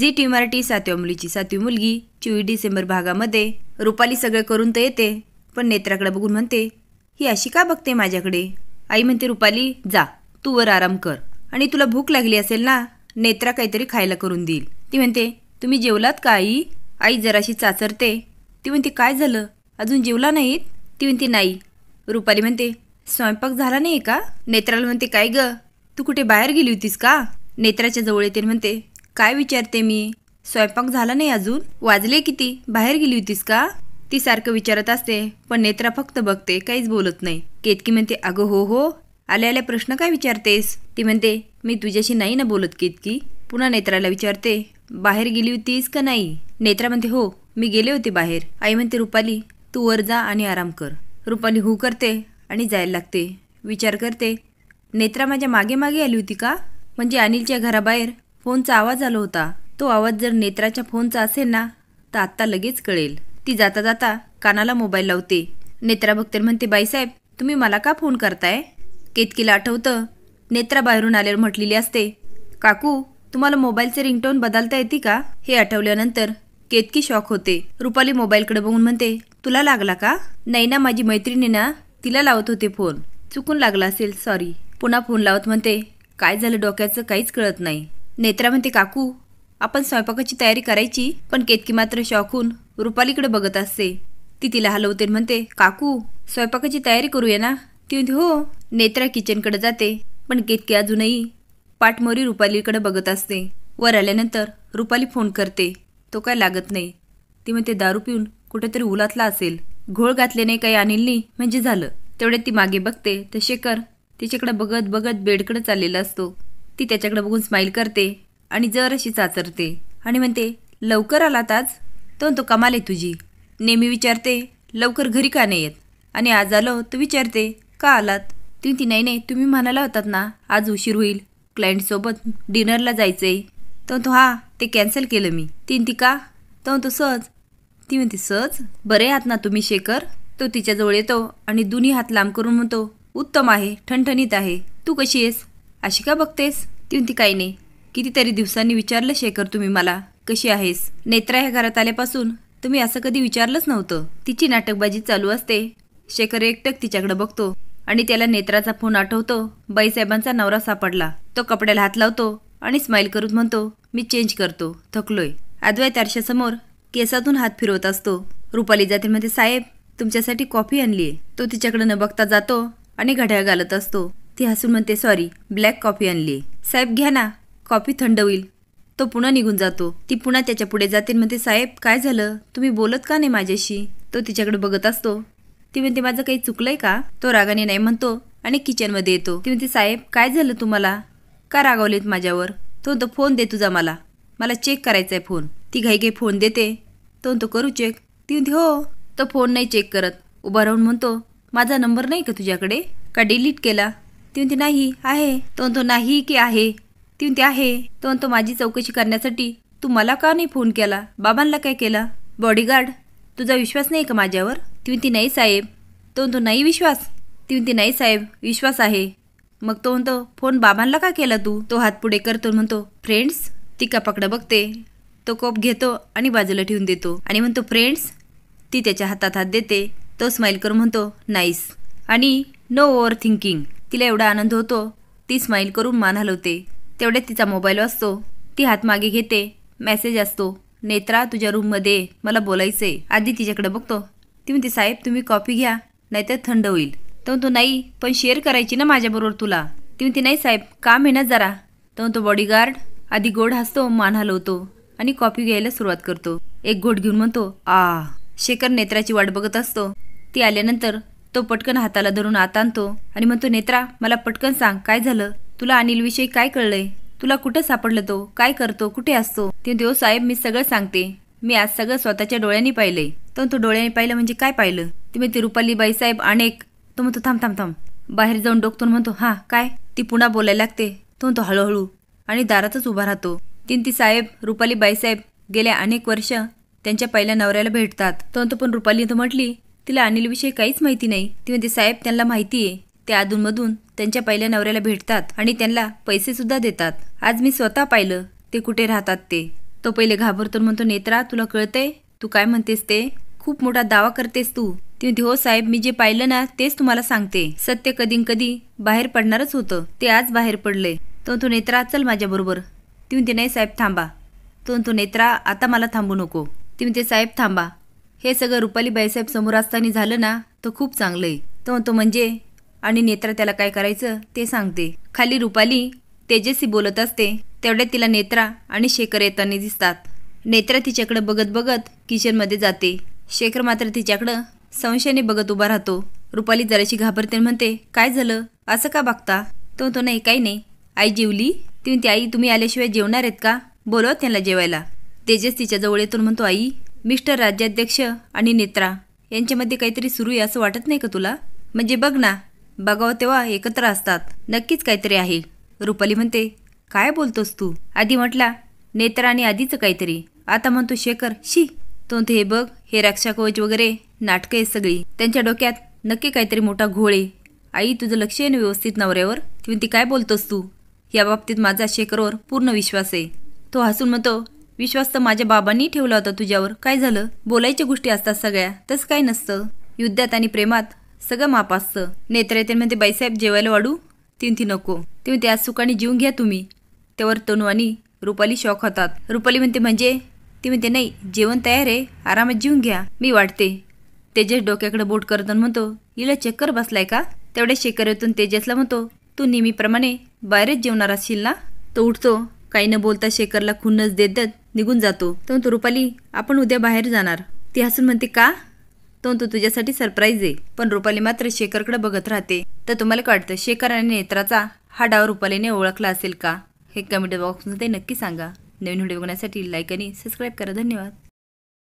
G T Marathi सातव्या मुलीची सातवी मुलगी चोवीस डिसेंबर भागामध्ये रुपाली सगळं करून तर येते पण नेत्राकडे बघून म्हणते ही अशी का बघते माझ्याकडे आई म्हणते रुपाली जा तू वर आराम कर आणि तुला भूक लागली असेल ना नेत्रा काहीतरी खायला करून देईल ती म्हणते तुम्ही जेवलात का आई आई जराशी चाचरते ती म्हणते काय झालं अजून जेवला नाहीत ती म्हणते नाही रुपाली म्हणते स्वयंपाक झाला नाही का नेत्राला म्हणते काय ग तू कुठे बाहेर गेली होतीस का नेत्राच्या जवळ येते म्हणते काय विचारते मी स्वयंपाक झाला नाही अजून वाजले किती बाहेर गेली होतीस का ती सारखं विचारत असते पण नेत्रा फक्त बघते काहीच बोलत नाही केतकी म्हणते अगं हो हो आल्या आले प्रश्न काय विचारतेस ती म्हणते मी तुझ्याशी नाही ना बोलत केतकी पुन्हा नेत्राला विचारते बाहेर गेली होतीस का नाही नेत्रा म्हणते हो मी गेले होते बाहेर आई म्हणते रुपाली तू वर जा आणि आराम कर रुपाली हो करते आणि जायला लागते विचार करते नेत्रा माझ्या मागे मागे आली होती का म्हणजे अनिलच्या घराबाहेर फोनचा आवाज आला होता तो आवाज जर नेत्राच्या फोनचा असेल ना तर आत्ता लगेच कळेल ती जाता जाता कानाला मोबाईल लावते नेत्रा भक्तर म्हणते बाईसाहेब तुम्ही मला का फोन करताय केतकीला आठवतं नेत्रा बाहेरून आल्यावर म्हटलेली असते काकू तुम्हाला मोबाईलचे रिंगटोन बदलता येते का हे आठवल्यानंतर केतकी शॉक होते रुपाली मोबाईलकडे बघून म्हणते तुला लागला का नाही ना माझी मैत्रिणी ना तिला लावत होते फोन चुकून लागला असेल सॉरी पुन्हा फोन लावत म्हणते काय झालं डोक्याचं काहीच कळत नाही नेत्रा म्हणते काकू आपण स्वयंपाकाची तयारी करायची पण केतकी मात्र शॉकून रुपालीकडे बघत असते ती तिला हलवते म्हणते काकू स्वयंपाकाची तयारी करूया ना ती म्हणते हो नेत्रा किचनकडे जाते पण केतकी अजूनही पाठमोरी रुपालीकडे बघत असते वर आल्यानंतर रुपाली फोन करते तो काय लागत नाही ती म्हणते दारू पिऊन कुठेतरी उलातला असेल घोळ घातले नाही काही अनिलनी म्हणजे झालं तेवढे ती मागे बघते तर शेखर तिच्याकडे बघत बघत बेडकडे चाललेला असतो ती त्याच्याकडे बघून स्माईल करते आणि जर अशी चाचरते आणि म्हणते लवकर आलात आज तो तो कमाल आहे तुझी नेहमी विचारते लवकर घरी का नाही येत आणि आज आलो तर विचारते का आलात ती ती नाही नाही तुम्ही म्हणाला होतात ना आज उशीर होईल क्लायंटसोबत डिनरला जायचं आहे तो तो हा ते कॅन्सल केलं मी तीन ती का तो म्हणतो सहज ती म्हणते सहज बरे आहात ना तुम्ही शेखर तो तिच्याजवळ येतो आणि दोन्ही हात लांब करून म्हणतो उत्तम आहे ठणठणीत आहे तू कशी आहेस अशी का बघतेस ती काही नाही कितीतरी दिवसांनी विचारलं शेखर तुम्ही मला कशी आहेस नेत्रा ह्या घरात आल्यापासून तुम्ही असं कधी विचारलंच नव्हतं तिची नाटकबाजी चालू असते शेखर एकटक तिच्याकडे बघतो आणि त्याला नेत्राचा फोन आठवतो बाईसाहेबांचा नवरा सापडला तो कपड्याला हात लावतो आणि स्माईल करून म्हणतो मी चेंज करतो थकलोय अद्वैत आरशासमोर केसातून हात फिरवत असतो रुपाली जातीमध्ये साहेब तुमच्यासाठी कॉफी आणलीये तो तिच्याकडे न बघता जातो आणि घड्याळ घालत असतो ती हसून म्हणते सॉरी ब्लॅक कॉफी आणली साहेब घ्या ना कॉफी थंड होईल तो पुन्हा निघून जातो ती पुन्हा त्याच्या पुढे जाते म्हणते साहेब काय झालं तुम्ही बोलत का नाही माझ्याशी तो तिच्याकडे बघत असतो ती म्हणते माझं काही चुकलंय का तो रागाने नाही म्हणतो आणि किचनमध्ये येतो ती म्हणते साहेब काय झालं तुम्हाला का रागावलेत माझ्यावर तो म्हणतो फोन दे तुझा मला मला चेक करायचा आहे फोन ती घाई घाई फोन देते तो म्हणतो करू चेक ती म्हणते हो तो फोन नाही चेक करत उभा राहून म्हणतो माझा नंबर नाही का तुझ्याकडे का डिलीट केला तिवंती नाही आहे तोंतो नाही की आहे ते आहे तोंतो माझी चौकशी करण्यासाठी तू मला का नाही फोन केला बाबांना काय केला बॉडीगार्ड तुझा विश्वास नाही का माझ्यावर ती नाही साहेब तोंतो नाही विश्वास तिवंती नाही साहेब विश्वास आहे मग तो म्हणतो फोन बाबांना का केला तू तो हात पुढे करतो म्हणतो फ्रेंड्स ती का कपाकडं बघते तो कोप घेतो आणि बाजूला ठेवून देतो आणि म्हणतो फ्रेंड्स ती त्याच्या हातात हात देते तो स्माईल करून म्हणतो नाईस आणि नो ओव्हर थिंकिंग तिला एवढा आनंद होतो ती स्माईल करून मान हलवते तेवढ्यात तिचा मोबाईल वाजतो ती हात मागे घेते मेसेज असतो नेत्रा तुझ्या रूममध्ये मला बोलायचं आधी तिच्याकडे बघतो ती म्हणते साहेब तुम्ही कॉफी घ्या नाहीतर थंड होईल तर तो नाही पण शेअर करायची ना माझ्याबरोबर तुला ती म्हणते नाही साहेब काम आहे ना जरा तर तो बॉडीगार्ड आधी गोड हसतो मान हलवतो आणि कॉफी घ्यायला सुरुवात करतो एक घोट घेऊन म्हणतो आ शेखर नेत्राची वाट बघत असतो ती आल्यानंतर तो पटकन हाताला धरून आत आणतो आणि म्हणतो नेत्रा मला पटकन सांग काय झालं तुला अनिलविषयी काय कळलंय तुला कुठं सापडलं तो काय करतो कुठे असतो ते देव साहेब मी सगळं सांगते मी आज सगळं स्वतःच्या डोळ्यांनी पाहिलंय तो तो डोळ्यांनी पाहिलं म्हणजे काय पाहिलं ते मी बाई साहेब अनेक तो म्हणतो थांब थांब थांब बाहेर जाऊन डोकतो म्हणतो हां काय ती पुन्हा बोलायला लागते तो म्हणतो हळूहळू आणि दारातच उभा राहतो तीन ती साहेब रुपाली बाईसाहेब गेल्या अनेक वर्ष त्यांच्या पहिल्या नवऱ्याला भेटतात तो पण रुपाली तो म्हटली तिला अनिलविषयी काहीच माहिती नाही ती म्हणजे साहेब त्यांना माहिती आहे ते अधूनमधून त्यांच्या पहिल्या नवऱ्याला भेटतात आणि त्यांना पैसे सुद्धा देतात आज मी स्वतः पाहिलं ते कुठे राहतात ते तो पहिले घाबरतो म्हणतो नेत्रा तुला कळतंय तू काय म्हणतेस ते खूप मोठा दावा करतेस तू ती म्हणते हो साहेब मी जे पाहिलं ना तेच तुम्हाला सांगते सत्य कधी कधी बाहेर पडणारच होतं ते आज बाहेर पडले तो तो नेत्रा चल माझ्याबरोबर ती म्हणते नाही साहेब थांबा तो तो नेत्रा आता मला थांबू नको ती म्हणते साहेब थांबा हे सगळं रुपाली बाईसाहेब समोर असताना झालं ना तर खूप चांगलं आहे तो म्हणतो म्हणजे आणि नेत्रा त्याला काय करायचं ते सांगते खाली रुपाली तेजस्वी बोलत असते तेवढ्या तिला नेत्रा आणि शेखर येताना दिसतात नेत्रा तिच्याकडे बघत बघत किचनमध्ये जाते शेखर मात्र तिच्याकडं संशयाने बघत उभा राहतो रुपाली जराशी घाबरते म्हणते काय झालं असं का बघता तो तो नाही काही नाही आई जेवली ती आई तुम्ही आल्याशिवाय जेवणार आहेत का बोलव त्यांना जेवायला तेजस तिच्या जवळ येतो म्हणतो आई मिस्टर राज्याध्यक्ष आणि नेत्रा यांच्यामध्ये काहीतरी सुरू आहे असं वाटत नाही का तुला म्हणजे बघ ना बघावं तेव्हा एकत्र असतात नक्कीच काहीतरी आहे रुपाली म्हणते काय बोलतोस तू आधी म्हटला नेत्रा आणि आधीचं काहीतरी आता म्हणतो शेखर शी तो हे बघ हे रक्षाकवच वगैरे नाटकं आहे सगळी त्यांच्या डोक्यात नक्की काहीतरी मोठा घोळ आहे आई तुझं लक्ष आहे ना व्यवस्थित नवऱ्यावर ती म्हणते काय बोलतोस तू या बाबतीत माझा शेखरवर पूर्ण विश्वास आहे तो हसून म्हणतो विश्वास तर माझ्या बाबांनी ठेवला होता तुझ्यावर काय झालं बोलायच्या गोष्टी असतात सगळ्या तसं काय नसतं युद्धात आणि प्रेमात सगळं माप असतं नेत्रेते म्हणते बाईसाहेब जेवायला वाढू तीन ती नको म्हणते त्या सुखाने जीवन घ्या तुम्ही त्यावर तनू आणि रुपाली शॉक होतात रुपाली म्हणते म्हणजे ती म्हणते नाही जेवण तयार आहे आरामात जीवन घ्या मी वाटते तेजस डोक्याकडे बोट करताना म्हणतो हिला चक्कर बसलाय का तेवढ्या येतून तेजसला म्हणतो तू नेहमीप्रमाणे बाहेरच जेवणार असशील ना तो उठतो काही न बोलता शेखरला देत देत निघून जातो तर रुपाली आपण उद्या बाहेर जाणार ती हसून म्हणते का तंतू तुझ्यासाठी सरप्राईज आहे पण रुपाली मात्र शेखरकडे बघत राहते तर तुम्हाला कळतं शेखर आणि नेत्राचा हा डाव रुपालीने ओळखला असेल का हे कमेंट बॉक्समध्ये नक्की सांगा नवीन व्हिडिओ बघण्यासाठी लाईक आणि सबस्क्राईब करा धन्यवाद